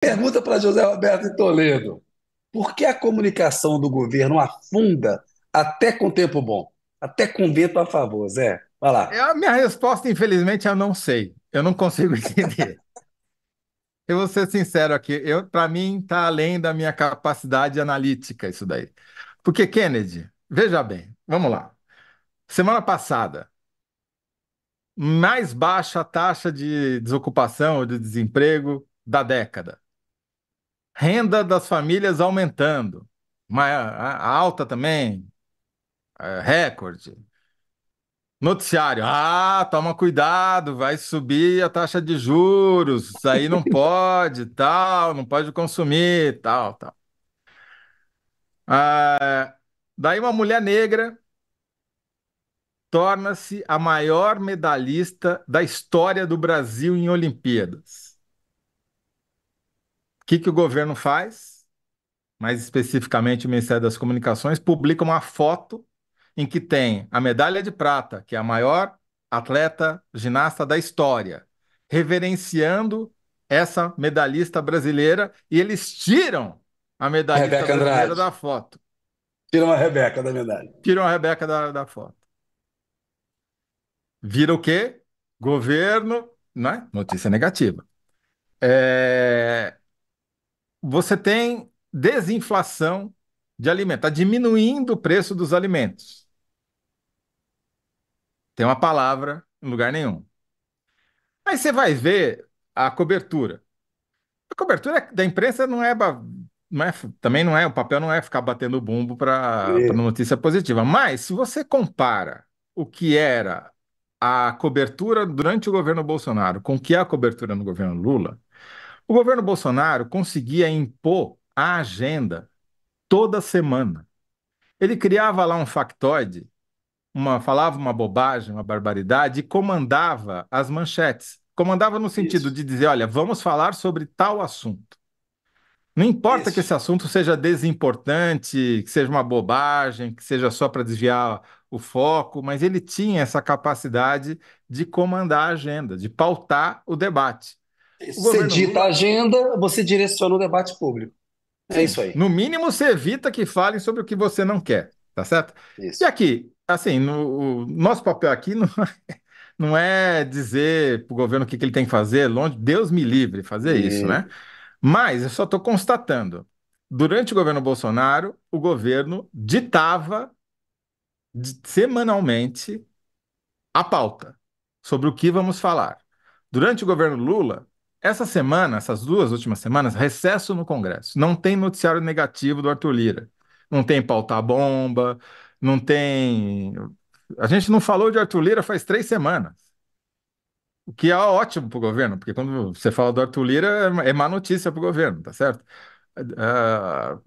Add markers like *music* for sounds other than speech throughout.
Pergunta para José Roberto de Toledo. Por que a comunicação do governo afunda até com tempo bom? Até com vento a favor, Zé. Vai lá. É, a minha resposta, infelizmente, eu não sei. Eu não consigo *laughs* entender. eu vou ser sincero aqui. Para mim, está além da minha capacidade analítica isso daí. Porque, Kennedy, veja bem, vamos lá. Semana passada, mais baixa taxa de desocupação, ou de desemprego da década. Renda das famílias aumentando. A alta também. É, recorde. Noticiário. Ah, toma cuidado, vai subir a taxa de juros. Isso aí não *laughs* pode, tal, não pode consumir, tal, tal. Ah, daí uma mulher negra torna-se a maior medalhista da história do Brasil em Olimpíadas que, que o governo faz? Mais especificamente o Ministério das Comunicações publica uma foto em que tem a medalha de prata, que é a maior atleta ginasta da história, reverenciando essa medalhista brasileira, e eles tiram a medalhista Rebeca brasileira Andrade. da foto. Tiram a Rebeca da medalha. Tiram a Rebeca da, da foto. Vira o quê? Governo, né? Notícia negativa. É você tem desinflação de alimentos, está diminuindo o preço dos alimentos. Tem uma palavra em lugar nenhum. Aí você vai ver a cobertura. A cobertura é, da imprensa não é, não é também não é, o papel não é ficar batendo bumbo para uma é. notícia positiva. Mas se você compara o que era a cobertura durante o governo Bolsonaro com o que é a cobertura no governo Lula, o governo Bolsonaro conseguia impor a agenda toda semana. Ele criava lá um factoide, uma, falava uma bobagem, uma barbaridade e comandava as manchetes. Comandava no sentido Isso. de dizer, olha, vamos falar sobre tal assunto. Não importa Isso. que esse assunto seja desimportante, que seja uma bobagem, que seja só para desviar o foco, mas ele tinha essa capacidade de comandar a agenda, de pautar o debate. Você dita a agenda, você direciona o debate público. É isso aí. No mínimo, você evita que falem sobre o que você não quer, tá certo? Isso. E aqui, assim, no, o nosso papel aqui não é, *laughs* não é dizer para o governo o que, que, ele tem que fazer, longe, Deus me livre fazer isso, né? Mas eu só estou constatando. Durante o governo Bolsonaro, o governo ditava semanalmente a pauta sobre o que vamos falar. Durante o governo Lula, essa semana, essas duas últimas semanas, recesso no Congresso. Não tem noticiário negativo do Arthur Lira. Não tem pautar bomba, não tem. A gente não falou de Arthur Lira faz três semanas. O que é ótimo para o governo, porque quando você fala do Arthur Lira, é má notícia para o governo, tá certo? Uh,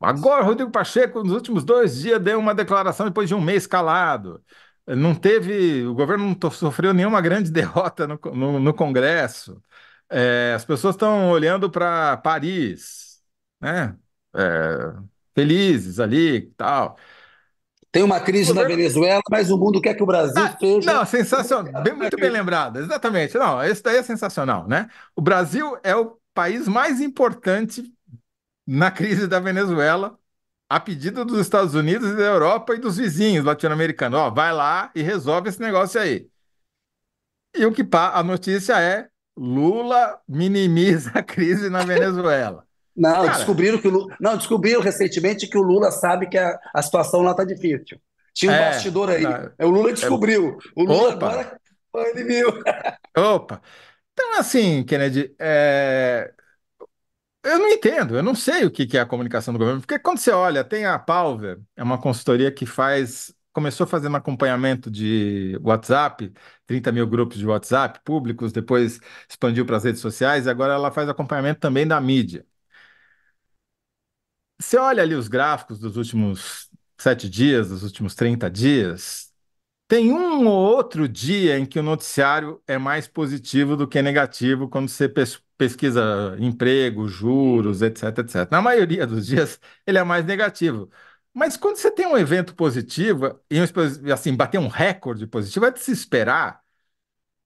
agora, Rodrigo Pacheco, nos últimos dois dias, deu uma declaração depois de um mês calado. Não teve. O governo não sofreu nenhuma grande *laughs* derrota no, no, no Congresso. É, as pessoas estão olhando para Paris, né? É, felizes ali tal. Tem uma crise na Venezuela, mas o mundo quer que o Brasil ah, seja. Não, sensacional. Bem, muito bem lembrado, exatamente. Não, esse daí é sensacional, né? O Brasil é o país mais importante na crise da Venezuela, a pedido dos Estados Unidos e da Europa e dos vizinhos latino-americanos. Ó, vai lá e resolve esse negócio aí. E o que a notícia é Lula minimiza a crise na Venezuela. Não, Cara, descobriram que o Lula, não, descobriram recentemente que o Lula sabe que a, a situação lá está difícil. Tinha um é, bastidor aí. Não, é, o Lula é, descobriu. O Lula opa, agora ele viu. *laughs* Opa. Então, assim, Kennedy, é... eu não entendo, eu não sei o que é a comunicação do governo, porque quando você olha, tem a Palver, é uma consultoria que faz começou fazendo acompanhamento de WhatsApp, 30 mil grupos de WhatsApp públicos, depois expandiu para as redes sociais e agora ela faz acompanhamento também da mídia. Você olha ali os gráficos dos últimos sete dias, dos últimos 30 dias, tem um ou outro dia em que o noticiário é mais positivo do que negativo quando você pesquisa emprego, juros, etc, etc. Na maioria dos dias, ele é mais negativo. Mas quando você tem um evento positivo, e assim, bater um recorde positivo, é de se esperar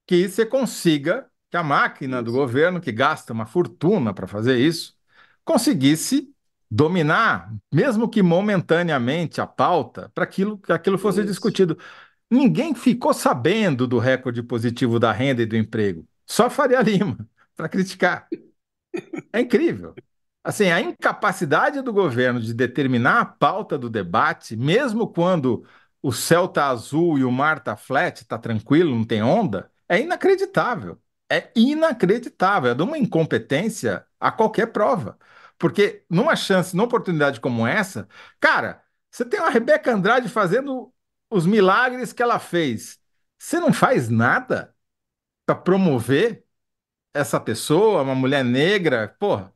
que você consiga que a máquina do governo, que gasta uma fortuna para fazer isso, conseguisse dominar, mesmo que momentaneamente, a pauta para aquilo, que aquilo fosse isso. discutido. Ninguém ficou sabendo do recorde positivo da renda e do emprego, só Faria *laughs* Lima, para criticar. É incrível. Assim, a incapacidade do governo de determinar a pauta do debate, mesmo quando o céu tá azul e o mar tá flat, tá tranquilo, não tem onda, é inacreditável. É inacreditável, é de uma incompetência a qualquer prova. Porque numa chance, numa oportunidade como essa, cara, você tem uma Rebeca Andrade fazendo os milagres que ela fez. Você não faz nada para promover essa pessoa, uma mulher negra, porra.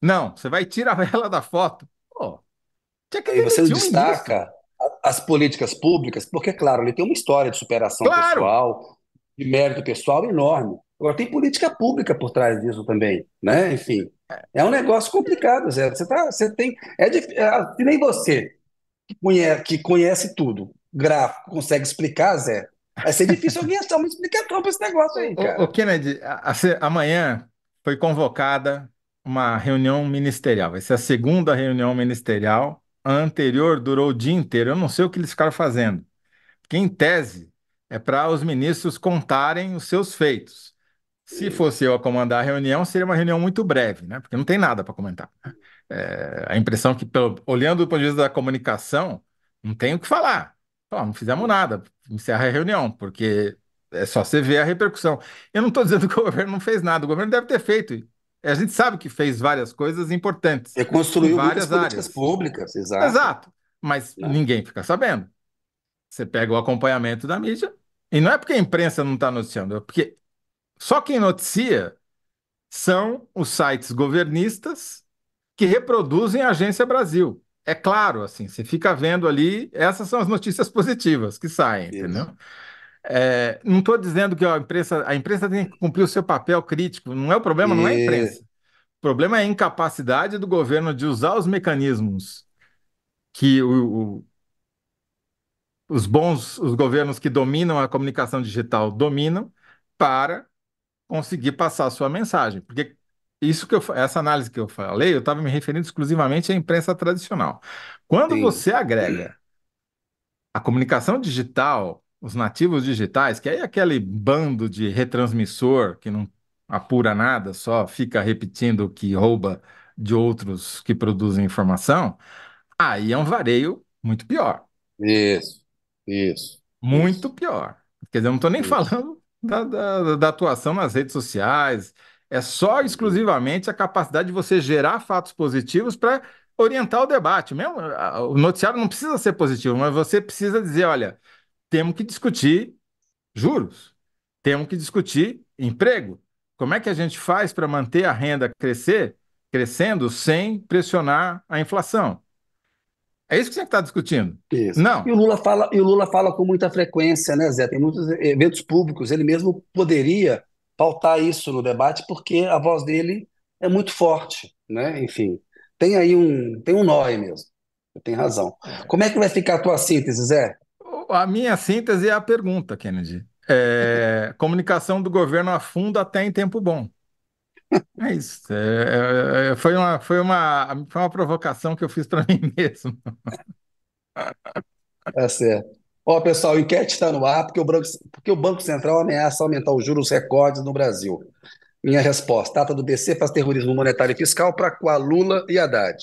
Não, você vai tirar *laughs* ela da foto. Pô, tinha que e você um destaca início. as políticas públicas, porque, claro, ele tem uma história de superação claro. pessoal, de mérito pessoal enorme. Agora, tem política pública por trás disso também, né? Enfim, é um negócio complicado, Zé. Você, tá, você tem... É, de, é ah, nem você, que conhece, que conhece tudo, gráfico, consegue explicar, Zé, Vai ser difícil alguém achar uma explicação para esse negócio aí, cara. O, o Kennedy, a, a, amanhã foi convocada uma reunião ministerial. Vai ser a segunda reunião ministerial. A anterior durou o dia inteiro. Eu não sei o que eles ficaram fazendo. Porque, em tese, é para os ministros contarem os seus feitos. Se fosse eu a comandar a reunião, seria uma reunião muito breve, né? Porque não tem nada para comentar. Né? É, a impressão que, pelo, olhando do ponto de vista da comunicação, não tem o que falar. Pô, não fizemos nada, encerra a reunião, porque é só você ver a repercussão. Eu não estou dizendo que o governo não fez nada, o governo deve ter feito, é, a gente sabe que fez várias coisas importantes. E construiu várias áreas públicas, exato. Exato, mas é. ninguém fica sabendo. Você pega o acompanhamento da mídia, e não é porque a imprensa não está noticiando, é porque só quem noticia são os sites governistas que reproduzem a Agência Brasil. É claro, assim, você fica vendo ali, essas são as notícias *laughs* positivas que saem, Isso. entendeu? É, não estou dizendo que a imprensa, a imprensa tem que cumprir o seu papel crítico. Não é o problema, não é a imprensa. O problema é a incapacidade do governo de usar os mecanismos que o, o, os bons, os governos que dominam a comunicação digital dominam para conseguir passar a sua mensagem. Porque isso que eu, essa análise que eu falei, eu estava me referindo exclusivamente à imprensa tradicional. Quando Sim. você agrega a comunicação digital os nativos digitais, que é aquele bando de retransmissor que não apura nada, só fica repetindo o que rouba de outros que produzem informação, aí é um vareio muito pior. Isso, isso. Muito isso. pior. Quer dizer, eu não estou nem isso. falando da, da, da atuação nas redes sociais, é só exclusivamente a capacidade de você gerar fatos positivos para orientar o debate. Mesmo, o noticiário não precisa ser positivo, mas você precisa dizer, olha, temos que discutir juros, temos que discutir emprego. Como é que a gente faz para manter a renda crescer, crescendo sem pressionar a inflação? É isso que você está discutindo. Isso. Não. E o Lula fala, e o Lula fala com muita frequência, né, Zé? Tem muitos eventos públicos. Ele mesmo poderia pautar isso no debate, porque a voz dele é muito forte, né? Enfim, tem aí um tem um nó aí mesmo. Tem razão. Como é que vai ficar a tua síntese, Zé? a minha síntese é a pergunta, Kennedy. É, *laughs* comunicação do governo afunda até em tempo bom. É isso. É, é, é foi, uma, foi, uma, foi uma provocação que eu fiz para *laughs* mim mesmo. Tá certo. Ó, pessoal, a enquete está no ar porque o, Banco, porque o Banco Central ameaça aumentar os juros recordes no Brasil. Minha resposta: ata do BC faz terrorismo monetário e fiscal para qual Lula e Haddad.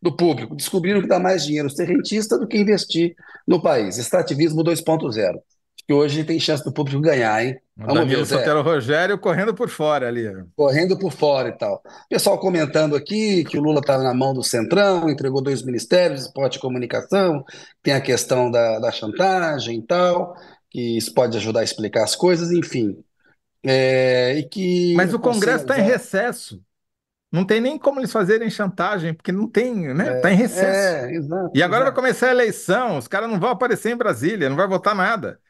Do público, descobriram que dá mais dinheiro ser rentista do que investir no país. Extrativismo 2.0. Que hoje tem chance do público ganhar, hein? Vamos Danilo ver, Sotero Rogério correndo por fora ali. Correndo por fora e tal. Pessoal comentando aqui que o Lula está na mão do Centrão, entregou dois ministérios, esporte e comunicação, tem a questão da, da chantagem e tal, que isso pode ajudar a explicar as coisas, enfim. É, e que Mas o Congresso está em né? recesso. Não tem nem como eles fazerem chantagem, porque não tem, né? Está é, em recesso. É, exato, e agora exato. vai começar a eleição, os caras não vão aparecer em Brasília, não vai votar nada.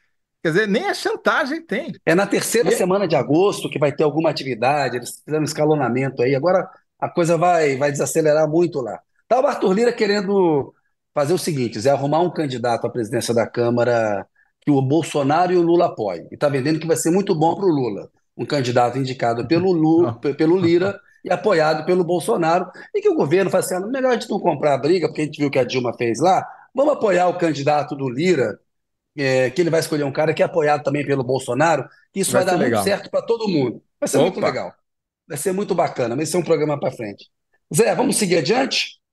Quer dizer, nem a chantagem tem. É na terceira e... É semana de agosto que vai ter alguma atividade, eles fizeram um escalonamento aí. Agora a coisa vai, vai desacelerar muito lá. Tá o Arthur Lira querendo fazer o seguinte: é arrumar um candidato à presidência da Câmara que o Bolsonaro e o Lula apoiem. E está vendendo que vai ser muito bom para o Lula. Um candidato indicado pelo, Lula, pelo Lira e apoiado pelo Bolsonaro. E que o governo fala assim: ah, melhor a gente não comprar a briga, porque a gente viu o que a Dilma fez lá. Vamos apoiar o candidato do Lira, é, que ele vai escolher um cara que é apoiado também pelo Bolsonaro. Isso vai, vai dar legal. muito certo para todo mundo. Vai ser Opa. muito legal. Vai ser muito bacana. Vai ser é um programa para frente. Zé, vamos seguir adiante?